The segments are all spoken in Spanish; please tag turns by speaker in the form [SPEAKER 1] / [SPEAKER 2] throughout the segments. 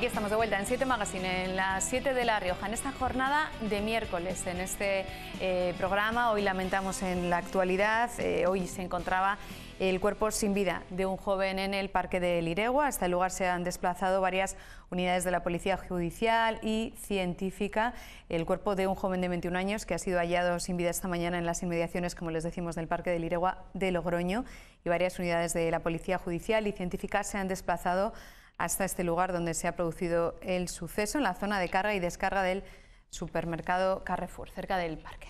[SPEAKER 1] Aquí estamos de vuelta en 7 Magazine, en las 7 de La Rioja, en esta jornada de miércoles, en este eh, programa. Hoy lamentamos en la actualidad, eh, hoy se encontraba el cuerpo sin vida de un joven en el Parque de Liregua. Hasta el este lugar se han desplazado varias unidades de la Policía Judicial y Científica. El cuerpo de un joven de 21 años que ha sido hallado sin vida esta mañana en las inmediaciones, como les decimos, del Parque de Liregua de Logroño. Y varias unidades de la Policía Judicial y Científica se han desplazado hasta este lugar donde se ha producido el suceso, en la zona de carga y descarga del supermercado Carrefour, cerca del parque.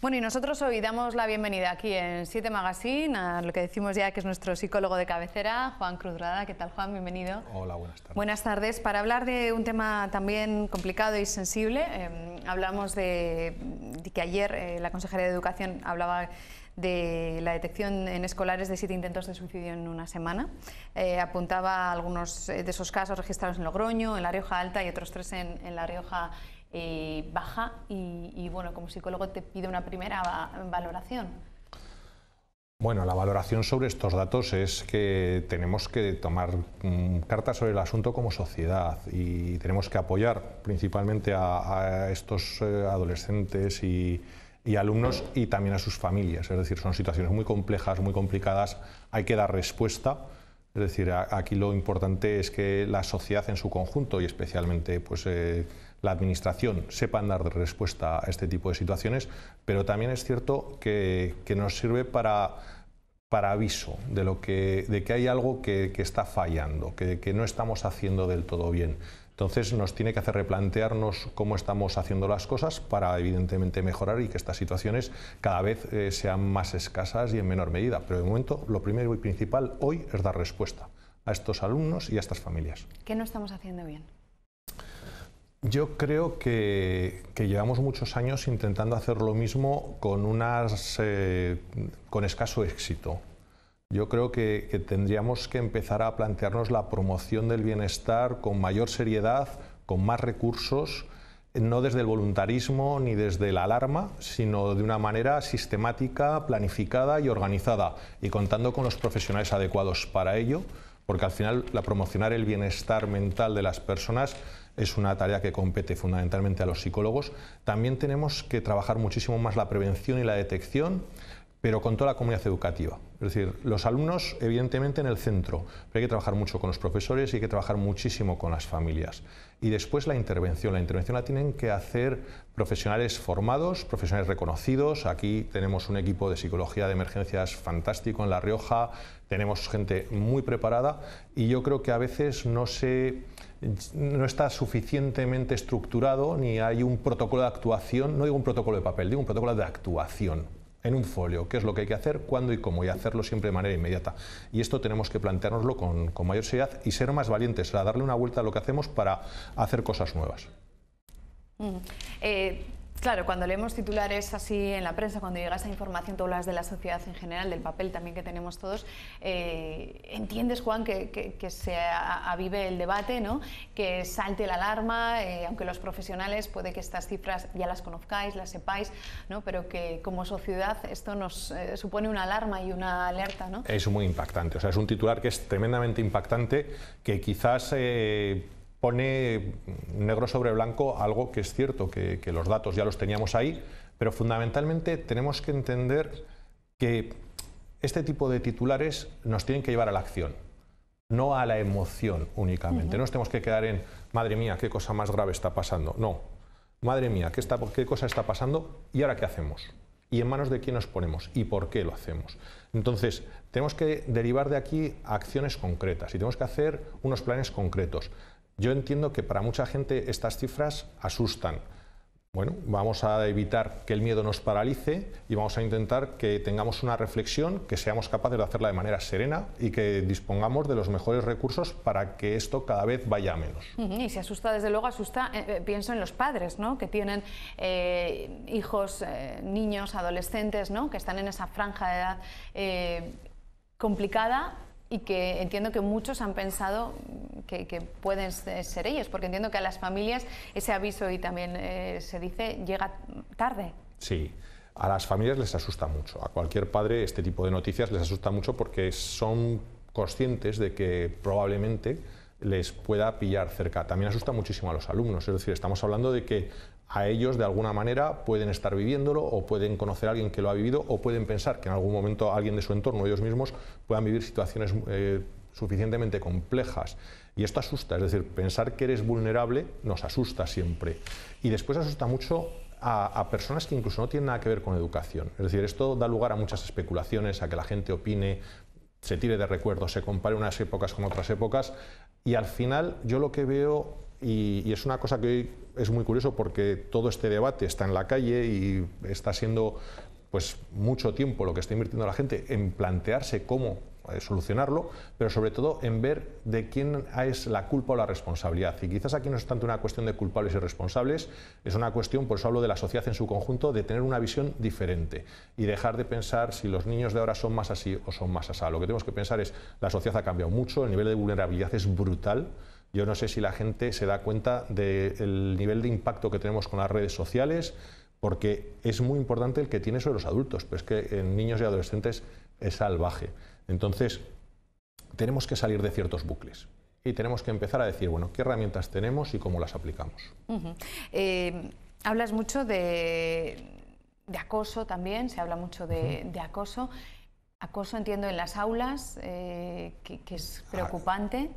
[SPEAKER 1] Bueno, y nosotros hoy damos la bienvenida aquí en Siete Magazine a lo que decimos ya que es nuestro psicólogo de cabecera, Juan Cruz Rada. ¿Qué tal, Juan? Bienvenido. Hola, buenas tardes. Buenas tardes. Para hablar de un tema también complicado y sensible, eh, hablamos de que ayer eh, la consejera de Educación hablaba de la detección en escolares de siete intentos de suicidio en una semana. Eh, apuntaba algunos eh, de esos casos registrados en Logroño, en La Rioja Alta y otros tres en, La Rioja eh, Baja. Y, bueno, como psicólogo te pido una primera valoración.
[SPEAKER 2] Bueno, la valoración sobre estos datos es que tenemos que tomar mm, cartas sobre el asunto como sociedad y tenemos que apoyar principalmente a, estos eh, adolescentes y, alumnos y también a sus familias. Es decir, son situaciones muy complejas, muy complicadas, hay que dar respuesta. Es decir, aquí lo importante es que la sociedad en su conjunto y especialmente pues, eh, la Administración sepan dar respuesta a este tipo de situaciones, pero también es cierto que, nos sirve para, para aviso de, lo que, de que hay algo que, está fallando, que, que no estamos haciendo del todo bien. Entonces nos tiene que hacer replantearnos cómo estamos haciendo las cosas para evidentemente mejorar y que estas situaciones cada vez eh, sean más escasas y en menor medida. Pero de momento lo primero y principal hoy es dar respuesta a estos alumnos y a estas familias.
[SPEAKER 1] ¿Qué no estamos haciendo bien?
[SPEAKER 2] Yo creo que, llevamos muchos años intentando hacer lo mismo con, unas, eh, con escaso éxito. Yo creo que, tendríamos que empezar a plantearnos la promoción del bienestar con mayor seriedad, con más recursos, no desde el voluntarismo ni desde la alarma, sino de una manera sistemática, planificada y organizada, y contando con los profesionales adecuados para ello, porque al final la promocionar el bienestar mental de las personas es una tarea que compete fundamentalmente a los psicólogos. También tenemos que trabajar muchísimo más la prevención y la detección pero con toda la comunidad educativa. Es decir, los alumnos, evidentemente, en el centro, pero hay que trabajar mucho con los profesores y hay que trabajar muchísimo con las familias. Y después la intervención. La intervención la tienen que hacer profesionales formados, profesionales reconocidos. Aquí tenemos un equipo de psicología de emergencias fantástico en La Rioja, tenemos gente muy preparada y yo creo que a veces no se no está suficientemente estructurado ni hay un protocolo de actuación, no digo un protocolo de papel, digo un protocolo de actuación en un folio, qué es lo que hay que hacer, cuándo y cómo, y hacerlo siempre de manera inmediata. Y esto tenemos que plantearnoslo con, mayor seriedad y ser más valientes, a darle una vuelta a lo que hacemos para hacer cosas nuevas.
[SPEAKER 1] Mm. Eh, Claro, cuando leemos titulares así en la prensa, cuando llega esa información, tú hablas de la sociedad en general, del papel también que tenemos todos, eh, entiendes, Juan, que, se avive el debate, ¿no? que salte la alarma, eh, aunque los profesionales puede que estas cifras ya las conozcáis, las sepáis, ¿no? pero que como sociedad esto nos eh, supone una alarma y una alerta. ¿no?
[SPEAKER 2] Es muy impactante, o sea, es un titular que es tremendamente impactante, que quizás pone negro sobre blanco algo que es cierto, que, los datos ya los teníamos ahí, pero fundamentalmente tenemos que entender que este tipo de titulares nos tienen que llevar a la acción, no a la emoción únicamente. No nos tenemos que quedar en, madre mía, qué cosa más grave está pasando. No, madre mía, ¿qué, está, qué cosa está pasando y ahora qué hacemos? ¿Y en manos de quién nos ponemos? ¿Y por qué lo hacemos? Entonces, tenemos que derivar de aquí acciones concretas y tenemos que hacer unos planes concretos. Yo entiendo que para mucha gente estas cifras asustan. Bueno, vamos a evitar que el miedo nos paralice y vamos a intentar que tengamos una reflexión, que seamos capaces de hacerla de manera serena y que dispongamos de los mejores recursos para que esto cada vez vaya a menos.
[SPEAKER 1] Y si asusta, desde luego, asusta, eh, eh, pienso en los padres, ¿no? Que tienen eh, hijos, niños, adolescentes, ¿no? Que están en esa franja de edad complicada y que entiendo que muchos han pensado que, pueden ser ellos, porque entiendo que a las familias ese aviso, y también eh, se dice, llega tarde.
[SPEAKER 2] Sí. A las familias les asusta mucho, a cualquier padre este tipo de noticias les asusta mucho porque son conscientes de que probablemente les pueda pillar cerca. También asusta muchísimo a los alumnos, es decir, estamos hablando de que a ellos de alguna manera pueden estar viviéndolo o pueden conocer a alguien que lo ha vivido o pueden pensar que en algún momento alguien de su entorno, ellos mismos, puedan vivir situaciones eh, suficientemente complejas. Y esto asusta, es decir, pensar que eres vulnerable nos asusta siempre. Y después asusta mucho a, a, personas que incluso no tienen nada que ver con educación. Es decir, esto da lugar a muchas especulaciones, a que la gente opine, se tire de recuerdos, se compare unas épocas con otras épocas. Y al final yo lo que veo y, es una cosa que hoy es muy curioso porque todo este debate está en la calle y está siendo pues mucho tiempo lo que está invirtiendo la gente en plantearse cómo eh, solucionarlo, pero sobre todo en ver de quién es la culpa o la responsabilidad. Y quizás aquí no es tanto una cuestión de culpables y responsables, es una cuestión, por eso hablo de la sociedad en su conjunto, de tener una visión diferente y dejar de pensar si los niños de ahora son más así o son más asá. Lo que tenemos que pensar es, la sociedad ha cambiado mucho, el nivel de vulnerabilidad es brutal, yo no sé si la gente se da cuenta del nivel de impacto que tenemos con las redes sociales, porque es muy importante el que tiene sobre los adultos, pero es que en niños y adolescentes es salvaje. Entonces, tenemos que salir de ciertos bucles y tenemos que empezar a decir, bueno, qué herramientas tenemos y cómo las aplicamos.
[SPEAKER 1] Eh, hablas mucho de, acoso también, se habla mucho de, acoso. Acoso entiendo en las aulas, eh, que, es preocupante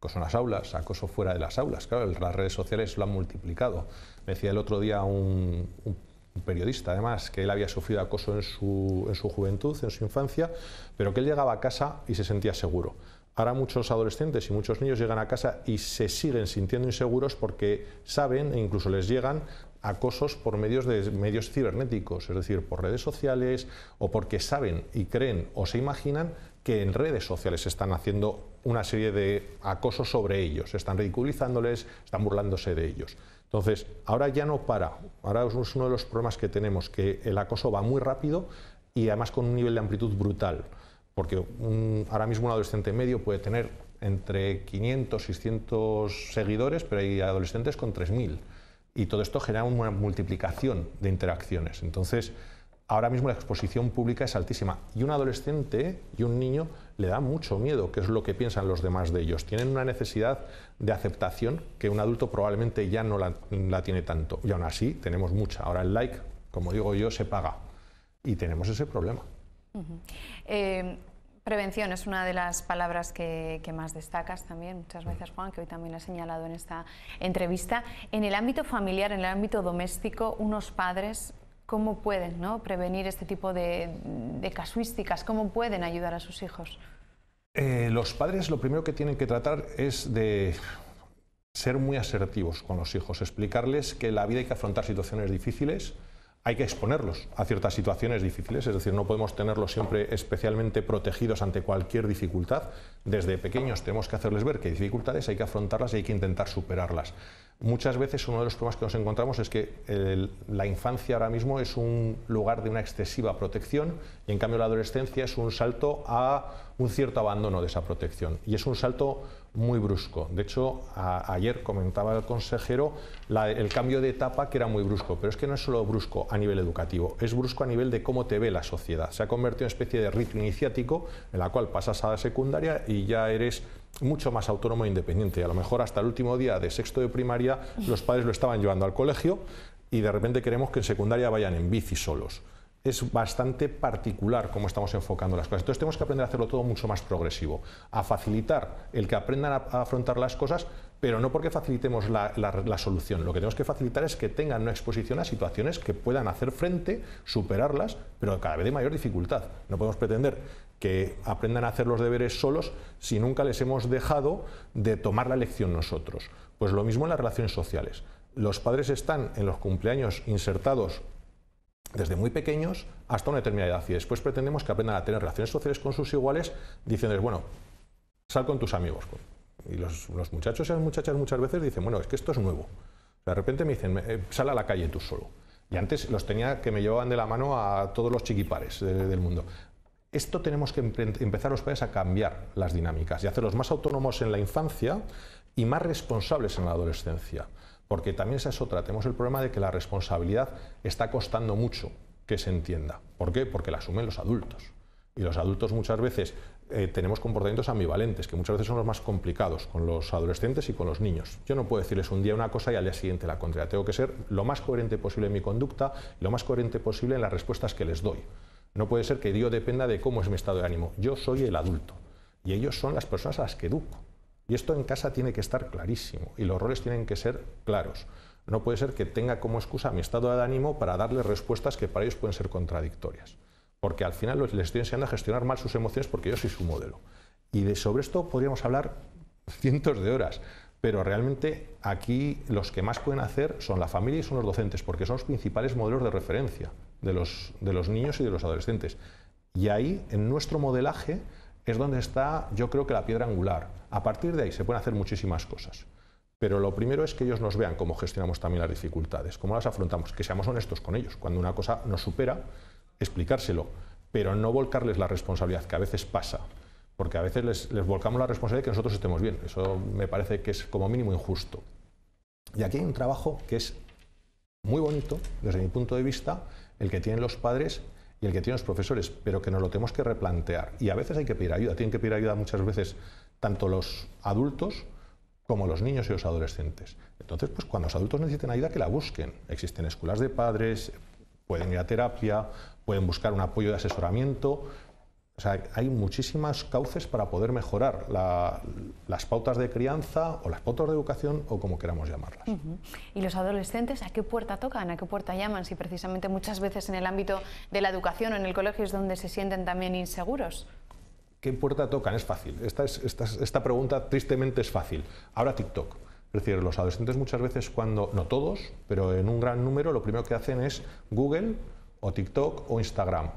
[SPEAKER 2] acoso en las aulas, acoso fuera de las aulas. Claro, las redes sociales lo han multiplicado. Me decía el otro día un, un periodista, además, que él había sufrido acoso en su, en su juventud, en su infancia, pero que él llegaba a casa y se sentía seguro. Ahora muchos adolescentes y muchos niños llegan a casa y se siguen sintiendo inseguros porque saben e incluso les llegan acosos por medios de medios cibernéticos, es decir, por redes sociales o porque saben y creen o se imaginan que en redes sociales están haciendo una serie de acosos sobre ellos, están ridiculizándoles, están burlándose de ellos. Entonces, ahora ya no para, ahora es uno de los problemas que tenemos, que el acoso va muy rápido y además con un nivel de amplitud brutal, porque ahora mismo un adolescente medio puede tener entre 500, 600 seguidores, pero hay adolescentes con 3.000. Y todo esto genera una multiplicación de interacciones. Entonces, ahora mismo la exposición pública es altísima y un adolescente y un niño le da mucho miedo, que es lo que piensan los demás de ellos. Tienen una necesidad de aceptación que un adulto probablemente ya no la, tiene tanto. Y aún así tenemos mucha. Ahora el like, como digo yo, se paga. Y tenemos ese problema.
[SPEAKER 1] Eh, prevención es una de las palabras que, que, más destacas también muchas veces, Juan, que hoy también ha señalado en esta entrevista. En el ámbito familiar, en el ámbito doméstico, unos padres cómo pueden prevenir este tipo de, casuísticas, cómo pueden ayudar a sus hijos.
[SPEAKER 2] Eh, los padres lo primero que tienen que tratar es de ser muy asertivos con los hijos, explicarles que en la vida hay que afrontar situaciones difíciles, hay que exponerlos a ciertas situaciones difíciles, es decir, no podemos tenerlos siempre especialmente protegidos ante cualquier dificultad. Desde pequeños tenemos que hacerles ver que hay dificultades, hay que afrontarlas y hay que intentar superarlas. Muchas veces uno de los problemas que nos encontramos es que la infancia ahora mismo es un lugar de una excesiva protección y en cambio la adolescencia es un salto a un cierto abandono de esa protección y es un salto muy brusco. De hecho, ayer comentaba el consejero el cambio de etapa que era muy brusco, pero es que no es solo brusco a nivel educativo, es brusco a nivel de cómo te ve la sociedad. Se ha convertido en una especie de ritmo iniciático en la cual pasas a la secundaria y ya eres mucho más autónomo e independiente. A lo mejor hasta el último día de sexto de primaria los padres lo estaban llevando al colegio y de repente queremos que en secundaria vayan en bici solos es bastante particular cómo estamos enfocando las cosas. Entonces tenemos que aprender a hacerlo todo mucho más progresivo, a facilitar el que aprendan a, afrontar las cosas, pero no porque facilitemos la, solución. Lo que tenemos que facilitar es que tengan una exposición a situaciones que puedan hacer frente, superarlas, pero cada vez de mayor dificultad. No podemos pretender que aprendan a hacer los deberes solos si nunca les hemos dejado de tomar la lección nosotros. Pues lo mismo en las relaciones sociales. Los padres están en los cumpleaños insertados desde muy pequeños hasta una determinada edad. Y después pretendemos que aprendan a tener relaciones sociales con sus iguales, diciéndoles, bueno, sal con tus amigos. Y los, muchachos y las muchachas muchas veces dicen, bueno, es que esto es nuevo. De repente me dicen, eh, sal a la calle tú solo. Y antes los tenía que me llevaban de la mano a todos los chiquipares del mundo. Esto tenemos que empezar los padres a cambiar las dinámicas y hacerlos más autónomos en la infancia y más responsables en la adolescencia. Porque también esa es otra. Tenemos el problema de que la responsabilidad está costando mucho que se entienda. ¿Por qué? Porque la asumen los adultos. Y los adultos muchas veces eh, tenemos comportamientos ambivalentes, que muchas veces son los más complicados con los adolescentes y con los niños. Yo no puedo decirles un día una cosa y al día siguiente la contraria. Tengo que ser lo más coherente posible en mi conducta, lo más coherente posible en las respuestas que les doy. No puede ser que Dios dependa de cómo es mi estado de ánimo. Yo soy el adulto y ellos son las personas a las que educo. Y esto en casa tiene que estar clarísimo y los roles tienen que ser claros. No puede ser que tenga como excusa mi estado de ánimo para darle respuestas que para ellos pueden ser contradictorias. Porque al final les estoy enseñando a gestionar mal sus emociones porque yo soy su modelo. Y sobre esto podríamos hablar cientos de horas, pero realmente aquí los que más pueden hacer son la familia y son los docentes, porque son los principales modelos de referencia de los niños y de los adolescentes. Y ahí, en nuestro modelaje, es donde está, yo creo que la piedra angular. A partir de ahí se pueden hacer muchísimas cosas. Pero lo primero es que ellos nos vean cómo gestionamos también las dificultades, cómo las afrontamos, que seamos honestos con ellos. Cuando una cosa nos supera, explicárselo, pero no volcarles la responsabilidad, que a veces pasa, porque a veces les, volcamos la responsabilidad de que nosotros estemos bien. Eso me parece que es como mínimo injusto. Y aquí hay un trabajo que es muy bonito, desde mi punto de vista, el que tienen los padres y el que tienen los profesores, pero que nos lo tenemos que replantear. Y a veces hay que pedir ayuda, tienen que pedir ayuda muchas veces tanto los adultos como los niños y los adolescentes. Entonces, pues cuando los adultos necesiten ayuda, que la busquen. Existen escuelas de padres, pueden ir a terapia, pueden buscar un apoyo de asesoramiento, o sea, hay muchísimas cauces para poder mejorar las pautas de crianza o las pautas de educación o como queramos llamarlas.
[SPEAKER 1] ¿Y los adolescentes a qué puerta tocan, a qué puerta llaman? Si precisamente muchas veces en el ámbito de la educación o en el colegio es donde se sienten también inseguros.
[SPEAKER 2] ¿Qué puerta tocan? Es fácil. Esta, esta pregunta tristemente es fácil. Ahora TikTok. Es decir, los adolescentes muchas veces cuando, no todos, pero en un gran número, lo primero que hacen es Google o TikTok o Instagram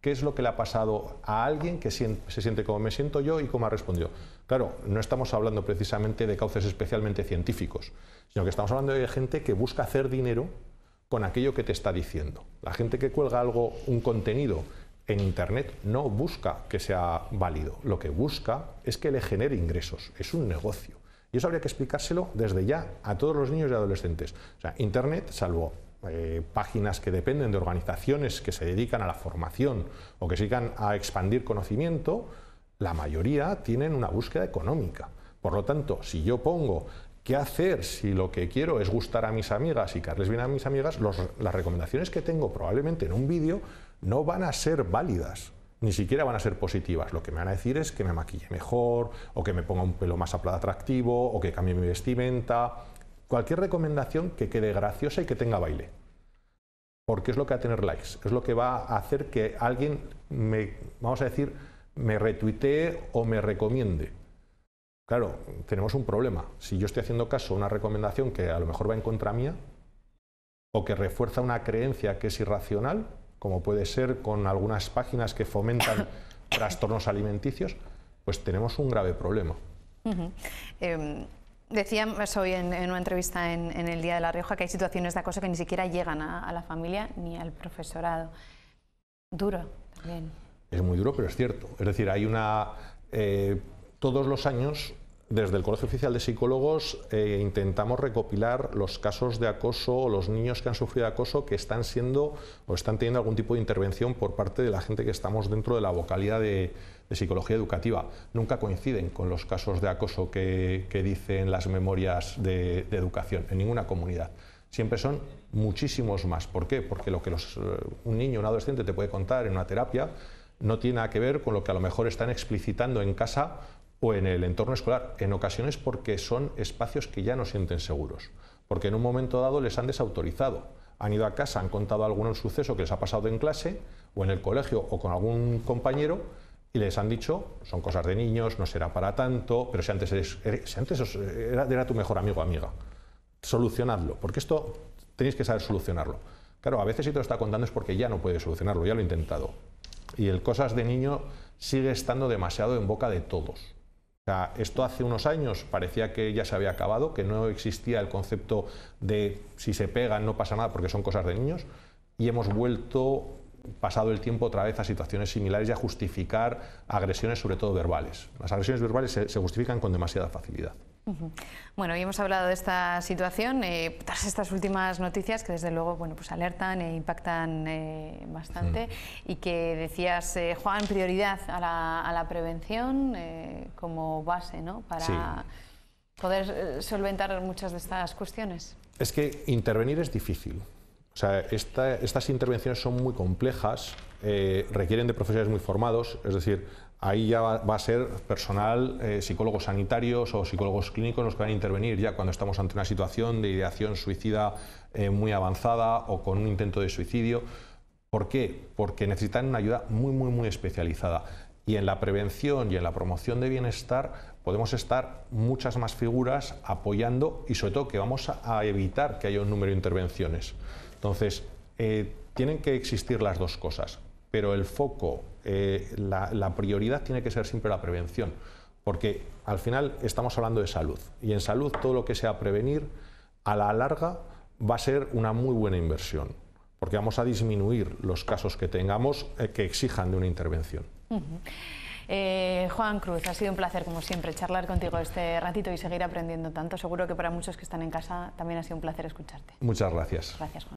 [SPEAKER 2] qué es lo que le ha pasado a alguien que se siente como me siento yo y cómo ha respondido. Claro, no estamos hablando precisamente de cauces especialmente científicos, sino que estamos hablando de gente que busca hacer dinero con aquello que te está diciendo. La gente que cuelga algo, un contenido en Internet, no busca que sea válido, lo que busca es que le genere ingresos, es un negocio. Y eso habría que explicárselo desde ya a todos los niños y adolescentes. O sea, Internet, salvo eh, páginas que dependen de organizaciones que se dedican a la formación o que sigan a expandir conocimiento, la mayoría tienen una búsqueda económica. Por lo tanto, si yo pongo qué hacer si lo que quiero es gustar a mis amigas y carles bien a mis amigas, las recomendaciones que tengo probablemente en un vídeo no van a ser válidas ni siquiera van a ser positivas. Lo que me van a decir es que me maquille mejor, o que me ponga un pelo más atractivo, o que cambie mi vestimenta, Cualquier recomendación que quede graciosa y que tenga baile. Porque es lo que va a tener likes, es lo que va a hacer que alguien me, vamos a decir, me retuitee o me recomiende. Claro, tenemos un problema. Si yo estoy haciendo caso a una recomendación que a lo mejor va en contra mía, o que refuerza una creencia que es irracional, como puede ser con algunas páginas que fomentan trastornos alimenticios, pues tenemos un grave problema.
[SPEAKER 1] Decía, hoy en, una entrevista en, el Día de la Rioja que hay situaciones de acoso que ni siquiera llegan a, la familia ni al profesorado. Duro también.
[SPEAKER 2] Es muy duro, pero es cierto. Es decir, hay una... Eh, todos los años desde el Colegio Oficial de Psicólogos eh, intentamos recopilar los casos de acoso o los niños que han sufrido acoso que están siendo o están teniendo algún tipo de intervención por parte de la gente que estamos dentro de la vocalidad de, psicología educativa. Nunca coinciden con los casos de acoso que, dicen las memorias de, educación en ninguna comunidad. Siempre son muchísimos más. ¿Por qué? Porque lo que eh, un niño, un adolescente te puede contar en una terapia no tiene a que ver con lo que a lo mejor están explicitando en casa o en el entorno escolar, en ocasiones porque son espacios que ya no sienten seguros, porque en un momento dado les han desautorizado, han ido a casa, han contado algún suceso que les ha pasado en clase o en el colegio o con algún compañero y les han dicho, son cosas de niños, no será para tanto, pero si antes, era, tu mejor amigo o amiga, solucionadlo, porque esto tenéis que saber solucionarlo. Claro, a veces si te lo está contando es porque ya no puede solucionarlo, ya lo ha intentado. Y el cosas de niño sigue estando demasiado en boca de todos esto hace unos años parecía que ya se había acabado, que no existía el concepto de si se pegan no pasa nada porque son cosas de niños, y hemos vuelto, pasado el tiempo, otra vez a situaciones similares y a justificar agresiones, sobre todo verbales. Las agresiones verbales se justifican con demasiada facilidad.
[SPEAKER 1] Bueno, hoy hemos hablado de esta situación eh, tras estas últimas noticias que desde luego bueno, pues alertan e impactan eh, bastante y que decías, eh, Juan, prioridad a la, prevención eh, como base ¿no? para poder solventar muchas de estas cuestiones.
[SPEAKER 2] Es que intervenir es difícil. O sea, estas intervenciones son muy complejas, requieren de profesionales muy formados, es decir, ahí ya va, a ser personal, eh, psicólogos sanitarios o psicólogos clínicos los que van a intervenir ya cuando estamos ante una situación de ideación suicida eh, muy avanzada o con un intento de suicidio. ¿Por qué? Porque necesitan una ayuda muy, muy, muy especializada. Y en la prevención y en la promoción de bienestar podemos estar muchas más figuras apoyando y sobre todo que vamos a, evitar que haya un número de intervenciones. Entonces, eh, tienen que existir las dos cosas pero el foco, eh, la, prioridad tiene que ser siempre la prevención, porque al final estamos hablando de salud y en salud todo lo que sea prevenir a la larga va a ser una muy buena inversión, porque vamos a disminuir los casos que tengamos eh, que exijan de una intervención.
[SPEAKER 1] Eh, Juan Cruz, ha sido un placer, como siempre, charlar contigo este ratito y seguir aprendiendo tanto. Seguro que para muchos que están en casa también ha sido un placer escucharte. Muchas gracias. Gracias, Juan.